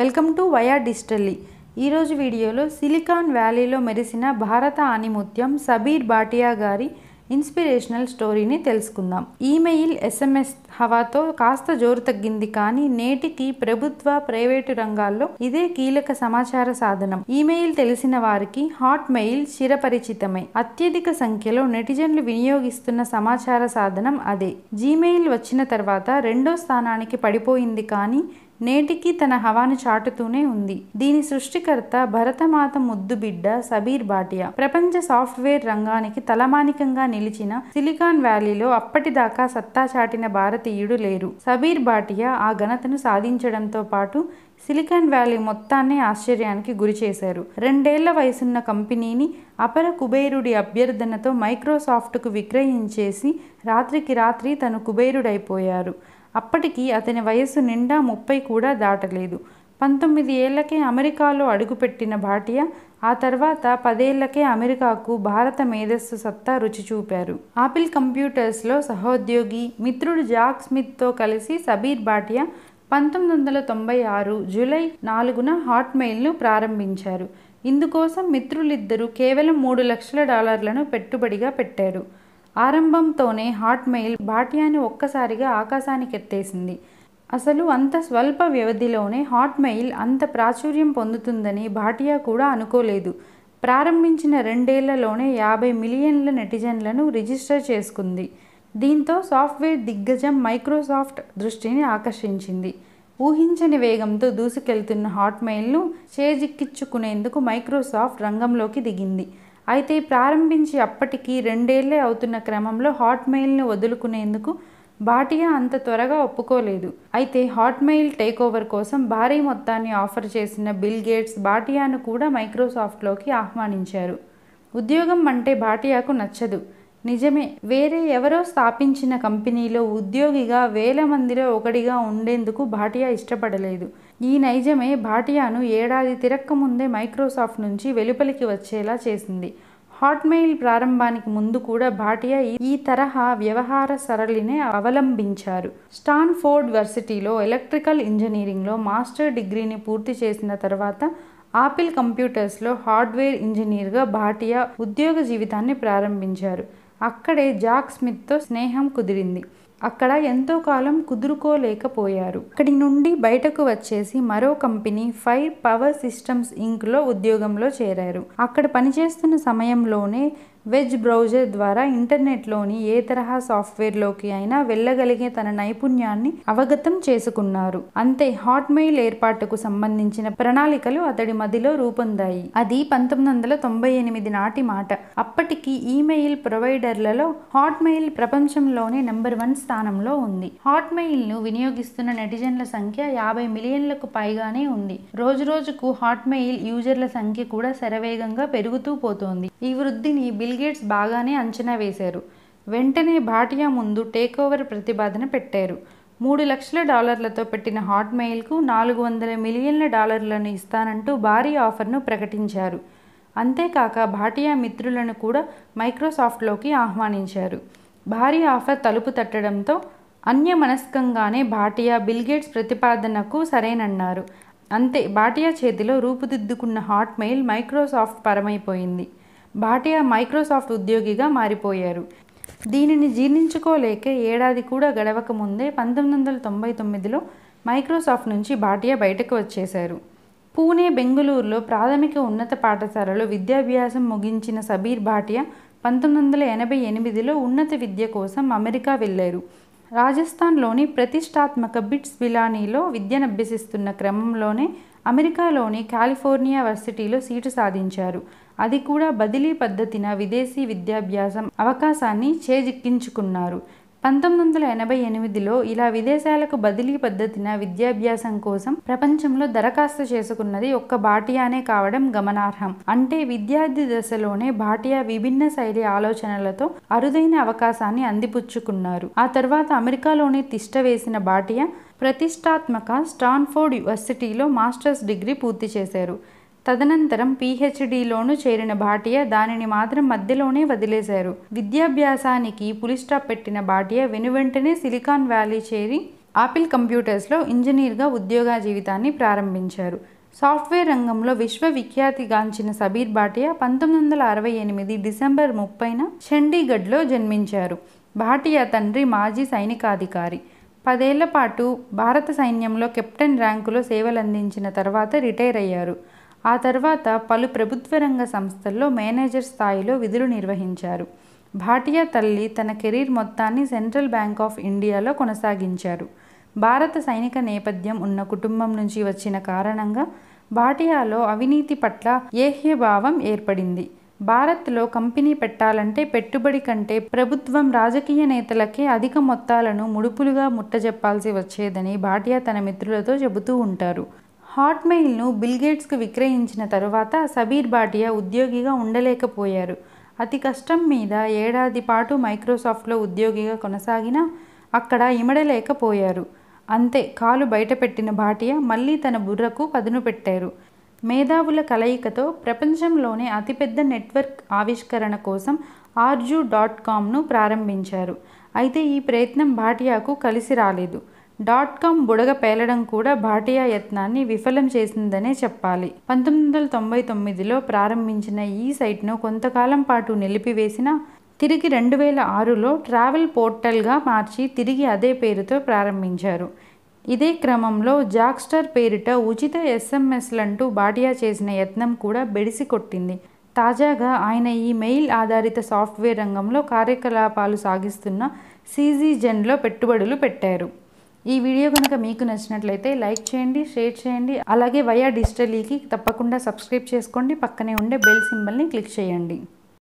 welcome to via digitally ఈరోజు వీడియోలో silicon వ్యాలీలో మెరిసిన భారత ఆనిముత్యం సబీర్ బాటియా గారి ఇన్స్పిరేషనల్ స్టోరీని తెలుసుకుందాం ఈమెయిల్ ఎస్ఎంఎస్ హవాతో కాస్త జోరు తగ్గింది కానీ నేటికి ప్రభుత్వ ప్రైవేటు రంగాల్లో ఇదే కీలక సమాచార సాధనం ఈమెయిల్ తెలిసిన వారికి హాట్ మెయిల్ చిరపరిచితమే అత్యధిక సంఖ్యలో నెటిజన్లు వినియోగిస్తున్న సమాచార సాధనం అదే జీమెయిల్ వచ్చిన తర్వాత రెండో స్థానానికి పడిపోయింది కానీ నేటికి తన హవాను చాటుతూనే ఉంది దీని సృష్టికర్త భరతమాత ముద్దు బిడ్డ సబీర్ బాటియా ప్రపంచ సాఫ్ట్వేర్ రంగానికి తలమానికంగా నిలిచిన సిలికాన్ వ్యాలీలో అప్పటిదాకా సత్తా చాటిన భారతీయుడు లేరు సబీర్ బాటియా ఆ ఘనతను సాధించడంతో పాటు సిలికాన్ వ్యాలీ మొత్తాన్ని ఆశ్చర్యానికి గురి చేశారు రెండేళ్ల వయసున్న కంపెనీని అపర కుబేరుడి అభ్యర్థనతో మైక్రోసాఫ్ట్కు విక్రయించేసి రాత్రికి రాత్రి తను కుబేరుడైపోయారు అప్పటికి అతని వయస్సు నిండా ముప్పై కూడా దాటలేదు పంతొమ్మిది ఏళ్లకే అమెరికాలో అడుగుపెట్టిన భాటియా ఆ తర్వాత పదేళ్లకే అమెరికాకు భారత మేధస్సు సత్తా రుచి చూపారు ఆపిల్ కంప్యూటర్స్లో సహోద్యోగి మిత్రుడు జాక్ స్మిత్తో కలిసి సబీర్ భాటియా పంతొమ్మిది వందల తొంభై ఆరు జూలై నాలుగున హాట్మెయిల్ను ప్రారంభించారు ఇందుకోసం మిత్రులిద్దరూ కేవలం మూడు లక్షల డాలర్లను పెట్టుబడిగా పెట్టారు ఆరంభంతోనే హాట్ మెయిల్ భాట్యాన్ని ఒక్కసారిగా ఆకాశానికెత్తేసింది అసలు అంత స్వల్ప వ్యవధిలోనే హాట్ మెయిల్ అంత ప్రాచుర్యం పొందుతుందని భాటియా కూడా అనుకోలేదు ప్రారంభించిన రెండేళ్లలోనే యాభై మిలియన్ల నెటిజన్లను రిజిస్టర్ చేసుకుంది దీంతో సాఫ్ట్వేర్ దిగ్గజం మైక్రోసాఫ్ట్ దృష్టిని ఆకర్షించింది ఊహించని వేగంతో దూసుకెళ్తున్న హాట్మెయిల్ను చేజిక్కించుకునేందుకు మైక్రోసాఫ్ట్ రంగంలోకి దిగింది అయితే ప్రారంభించి అప్పటికి రెండేళ్లే అవుతున్న క్రమంలో హాట్మెయిల్ను వదులుకునేందుకు భాటియా అంత త్వరగా ఒప్పుకోలేదు అయితే హాట్మెయిల్ టేక్ ఓవర్ కోసం భారీ మొత్తాన్ని ఆఫర్ చేసిన బిల్ గేట్స్ భాటియాను కూడా మైక్రోసాఫ్ట్లోకి ఆహ్వానించారు ఉద్యోగం అంటే భాటియాకు నచ్చదు నిజమే వేరే ఎవరో స్థాపించిన కంపెనీలో ఉద్యోగిగా వేల మందిలో ఒకడిగా ఉండేందుకు భాటియా ఇష్టపడలేదు ఈ నైజమే భాటియాను ఏడాది తిరక్క ముందే మైక్రోసాఫ్ట్ నుంచి వెలుపలికి వచ్చేలా చేసింది హాట్మెయిల్ ప్రారంభానికి ముందు కూడా భాటియా ఈ తరహా వ్యవహార సరళినే అవలంబించారు స్టాన్ఫోర్డ్ వర్సిటీలో ఎలక్ట్రికల్ ఇంజనీరింగ్లో మాస్టర్ డిగ్రీని పూర్తి చేసిన తర్వాత ఆపిల్ కంప్యూటర్స్లో హార్డ్వేర్ ఇంజనీర్గా భాటియా ఉద్యోగ జీవితాన్ని ప్రారంభించారు అక్కడే జాక్ స్మిత్తో స్నేహం కుదిరింది అక్కడ ఎంతో కాలం కుదురుకోలేకపోయారు అక్కడి నుండి బయటకు వచ్చేసి మరో కంపెనీ ఫైర్ పవర్ సిస్టమ్స్ ఇంక్లో ఉద్యోగంలో చేరారు అక్కడ పనిచేస్తున్న సమయంలోనే వెజ్ బ్రౌజర్ ద్వారా ఇంటర్నెట్లోని ఏ తరహా సాఫ్ట్వేర్లోకి అయినా వెళ్ళగలిగే తన నైపుణ్యాన్ని అవగతం చేసుకున్నారు అంతే హాట్మెయిల్ ఏర్పాటుకు సంబంధించిన ప్రణాళికలు అతడి మదిలో రూపొందాయి అది పంతొమ్మిది వందల తొంభై ఎనిమిది నాటి మాట అప్పటికి ఈమెయిల్ ప్రొవైడర్లలో హాట్మెయిల్ ప్రపంచంలోనే నెంబర్ వన్ స్థానంలో ఉంది హాట్ ను వినియోగిస్తున్న నెటిజన్ల సంఖ్య యాభై మిలియన్లకు పైగానే ఉంది రోజు రోజుకు హాట్ మెయిల్ యూజర్ల సంఖ్య కూడా శరవేగంగా పెరుగుతూ పోతోంది ఈ వృద్ధిని బిల్గేట్స్ బాగానే అంచనా వేశారు వెంటనే భాటియా ముందు టేక్ ఓవర్ ప్రతిపాదన పెట్టారు మూడు లక్షల డాలర్లతో పెట్టిన హాట్ నాలుగు వందల మిలియన్ల డాలర్లను ఇస్తానంటూ భారీ ఆఫర్ను ప్రకటించారు అంతేకాక భాటియా మిత్రులను కూడా మైక్రోసాఫ్ట్లోకి ఆహ్వానించారు భారీ ఆఫర్ తలుపు తట్టడంతో అన్యమనస్కంగానే భాటియా బిల్గేట్స్ ప్రతిపాదనకు సరేనన్నారు అంతే భాటియా చేతిలో రూపుదిద్దుకున్న హాట్ మెయిల్ మైక్రోసాఫ్ట్ పరమైపోయింది భాటియా మైక్రోసాఫ్ట్ ఉద్యోగిగా మారిపోయారు దీనిని జీర్ణించుకోలేకే ఏడాది కూడా గడవక ముందే పంతొమ్మిది వందల తొంభై తొమ్మిదిలో మైక్రోసాఫ్ట్ నుంచి భాటియా బయటకు వచ్చేశారు పూణే బెంగళూరులో ప్రాథమిక ఉన్నత పాఠశాలలో విద్యాభ్యాసం ముగించిన సబీర్ భాటియా పంతొమ్మిది వందల ఎనభై ఎనిమిదిలో ఉన్నత విద్య కోసం అమెరికా వెళ్ళారు రాజస్థాన్లోని ప్రతిష్టాత్మక బిట్స్ బిలానీలో విద్యనభ్యసిస్తున్న క్రమంలోనే అమెరికాలోని కాలిఫోర్నియా వర్సిటీలో సీటు సాధించారు అది కూడా బదిలీ పద్ధతిన విదేశీ విద్యాభ్యాసం అవకాశాన్ని చేజిక్కించుకున్నారు పంతొమ్మిది వందల ఎనభై ఎనిమిదిలో ఇలా విదేశాలకు బదిలీ పద్ధతిన విద్యాభ్యాసం కోసం ప్రపంచంలో దరఖాస్తు చేసుకున్నది ఒక్క భాటియానే కావడం గమనార్హం అంటే విద్యార్థి దశలోనే భాటియా విభిన్న శైలి ఆలోచనలతో అరుదైన అవకాశాన్ని అందిపుచ్చుకున్నారు ఆ తర్వాత అమెరికాలోనే తిష్ట వేసిన భాటియా ప్రతిష్టాత్మక స్టాన్ఫోర్డ్ యూనివర్సిటీలో మాస్టర్స్ డిగ్రీ పూర్తి చేశారు తదనంతరం పీహెచ్డీలోనూ చేరిన భాటియా దానిని మాత్రం మధ్యలోనే వదిలేశారు విద్యాభ్యాసానికి పులిస్టాప్ పెట్టిన భాటియా వెనువెంటనే సిలికాన్ వ్యాలీ చేరి ఆపిల్ కంప్యూటర్స్లో ఇంజనీర్గా ఉద్యోగ జీవితాన్ని ప్రారంభించారు సాఫ్ట్వేర్ రంగంలో గాంచిన సబీర్ భాటియా పంతొమ్మిది వందల అరవై ఎనిమిది డిసెంబర్ ముప్పైన చండీగఢ్లో జన్మించారు భాటియా తండ్రి మాజీ సైనికాధికారి పదేళ్ల పాటు భారత సైన్యంలో కెప్టెన్ ర్యాంకులో సేవలందించిన తర్వాత రిటైర్ అయ్యారు ఆ తర్వాత పలు ప్రభుత్వ రంగ సంస్థల్లో మేనేజర్ స్థాయిలో విధులు నిర్వహించారు భాటియా తల్లి తన కెరీర్ మొత్తాన్ని సెంట్రల్ బ్యాంక్ ఆఫ్ ఇండియాలో కొనసాగించారు భారత సైనిక నేపథ్యం ఉన్న కుటుంబం నుంచి వచ్చిన కారణంగా భాటియాలో అవినీతి పట్ల ఏహ్యభావం ఏర్పడింది భారత్లో కంపెనీ పెట్టాలంటే పెట్టుబడి కంటే ప్రభుత్వం రాజకీయ నేతలకే అధిక మొత్తాలను ముడుపులుగా ముట్టజెప్పాల్సి వచ్చేదని భాటియా తన మిత్రులతో చెబుతూ ఉంటారు హాట్మెయిల్ను బిల్గేట్స్కు విక్రయించిన తరువాత సబీర్ భాటియా ఉద్యోగిగా ఉండలేకపోయారు అతి కష్టం మీద ఏడాది పాటు మైక్రోసాఫ్ట్లో ఉద్యోగిగా కొనసాగినా అక్కడ ఇమడలేకపోయారు అంతే కాలు బయటపెట్టిన భాటియా మళ్ళీ తన బుర్రకు పదును పెట్టారు మేధావుల కలయికతో ప్రపంచంలోనే అతిపెద్ద నెట్వర్క్ ఆవిష్కరణ కోసం ఆర్జు డాట్ కామ్ను ప్రారంభించారు అయితే ఈ ప్రయత్నం భాటియాకు కలిసి రాలేదు డాట్ కామ్ బుడగ పేలడం కూడా భాటియా యత్నాన్ని విఫలం చేసిందనే చెప్పాలి పంతొమ్మిది వందల తొంభై తొమ్మిదిలో ప్రారంభించిన ఈ సైట్ను కొంతకాలం పాటు నిలిపివేసిన తిరిగి రెండు వేల ఆరులో ట్రావెల్ పోర్టల్గా మార్చి తిరిగి అదే పేరుతో ప్రారంభించారు ఇదే క్రమంలో జాక్స్టర్ పేరిట ఉచిత ఎస్ఎంఎస్లంటూ బాటియా చేసిన యత్నం కూడా బెడిసి కొట్టింది తాజాగా ఆయన ఈ మెయిల్ ఆధారిత సాఫ్ట్వేర్ రంగంలో కార్యకలాపాలు సాగిస్తున్న సీజీజెన్లో పెట్టుబడులు పెట్టారు ఈ వీడియో కనుక మీకు నచ్చినట్లయితే లైక్ చేయండి షేర్ చేయండి అలాగే వయా డిజిటలీకి తప్పకుండా సబ్స్క్రైబ్ చేసుకోండి పక్కనే ఉండే బెల్ సింబల్ని క్లిక్ చేయండి